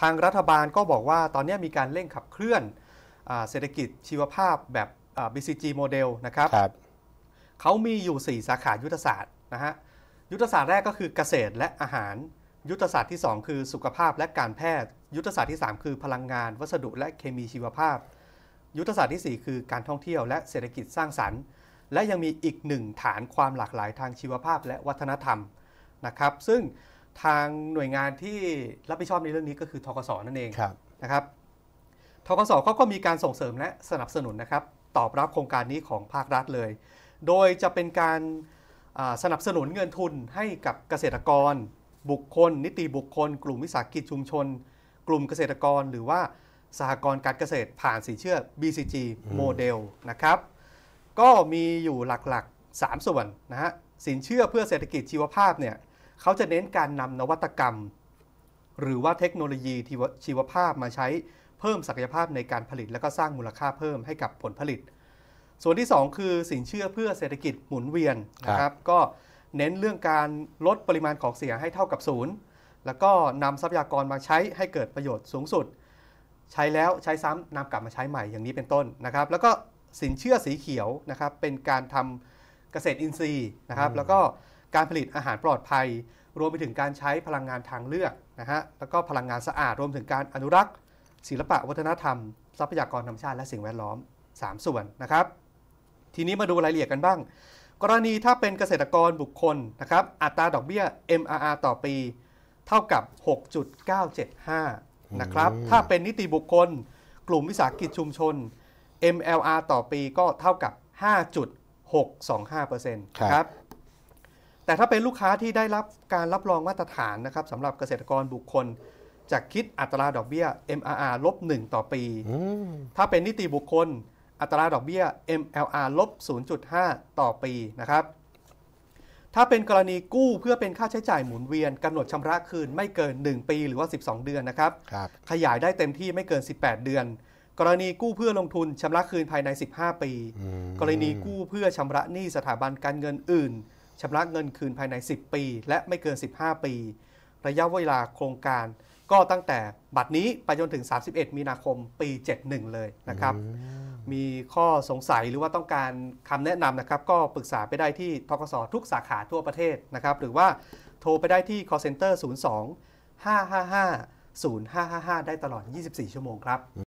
ทางรัฐบาลก็บอกว่าตอนนี้มีการเร่งขับเคลื่อนเศรษฐกิจชีวภาพแบบ BCG โมเดลนะครับรบเขามีอยู่ 4 สาขายุทธศาสตร์นะฮะ ยุทธศาสตร์แรกก็คือเกษตรและอาหาร ยุทธศาสตร์ที่ 2 คือสุขภาพและการแพทย์ ยุทธศาสตร์ที่ 3 คือพลังงานวัสดุและเคมีชีวภาพ ยุทธศาสตร์ที่ 4 คือการท่องเที่ยวและเศรษฐกิจสร้างสรรค์ และยังมีอีกหนึ่งฐานความหลากหลายทางชีวภาพและวัฒนธรรมนะครับ ซึ่งทางหน่วยงานที่รับผิดชอบในเรื่องนี้ก็คือ ทกศนั่นเองนะครับทกศเขาก็มีการส่งเสริมและสนับสนุนนะครับ ตอบรับโครงการนี้ของภาครัฐเลย โดยจะเป็นการสนับสนุนเงินทุนให้กับเกษตรกร บุคคล นิติบุคคลกลุ่มวิสาหกิจชุมชน กลุ่มเกษตรกร หรือว่าสหกรณ์การเกษตรผ่านสินเชื่อ BCG โมเดลนะครับก็มีอยู่หลักๆ 3 ส่วนนะฮะสินเชื่อเพื่อเศรษฐกิจชีวภาพเนี่ยเขาจะเน้นการนำนวัตกรรม หรือว่าเทคโนโลยีชีวภาพมาใช้เพิ่มศักยภาพในการผลิต และก็สร้างมูลค่าเพิ่มให้กับผลผลิต ส่วนที่ 2 คือสินเชื่อเพื่อเศรษฐกิจหมุนเวียนนะครับ ก็เน้นเรื่องการลดปริมาณของเสียให้เท่ากับศูนย์แล้วก็นำทรัพยากรมาใช้ให้เกิดประโยชน์สูงสุด ใช้แล้วใช้ซ้ำนำกลับมาใช้ใหม่อย่างนี้เป็นต้นนะครับ แล้วก็สินเชื่อสีเขียวนะครับเป็นการทำเกษตรอินทรีย์นะครับ แล้วก็การผลิตอาหารปลอดภัย รวมไปถึงการใช้พลังงานทางเลือกนะฮะแล้วก็พลังงานสะอาดรวมถึงการอนุรักษ์ ศิลปะวัฒนธรรม ทรัพยากรธรรมชาติและสิ่งแวดล้อม 3 ส่วนนะครับ ทีนี้มาดูรายละเอียดกันบ้าง กรณีถ้าเป็นเกษตรกรบุคคลนะครับ อัตราดอกเบี้ย MRR ต่อปี เท่ากับ 6.975 นะครับ ถ้าเป็นนิติบุคคล กลุ่มวิสาหกิจชุมชน MLR ต่อปี ก็เท่ากับ5.625%ครับแต่ถ้าเป็นลูกค้าที่ได้รับการรับรองมาตรฐานนะครับสำหรับเกษตรกรบุคคลจะคิดอัตราดอกเบี้ย MRR ลบ1ต่อปี ถ้าเป็นนิติบุคคล อัตราดอกเบี้ย MLR ลบ0.5ต่อปีนะครับ ถ้าเป็นกรณีกู้เพื่อเป็นค่าใช้จ่ายหมุนเวียนกำหนดชำระคืนไม่เกิน 1 ปี หรือว่า 12 เดือนนะครับรบขยายได้เต็มที่ไม่เกิน 18 เดือน กรณีกู้เพื่อลงทุนชำระคืนภายใน 15 ปี กรณีกู้เพื่อชำระหนี้สถาบันการเงินอื่นชำระเงินคืนภายใน 10 ปี และไม่เกิน 15 ปี ระยะเวลาโครงการก็ตั้งแต่บัดนี้ไปจนถึง 31 มีนาคมปี 71 เลยนะครับ มีข้อสงสัยหรือว่าต้องการคำแนะนำนะครับ ก็ปรึกษาไปได้ที่ทกสทุกสาขาทั่วประเทศนะครับ หรือว่าโทรไปได้ที่ call center 02 555 0555 ได้ตลอด 24 ชั่วโมงครับ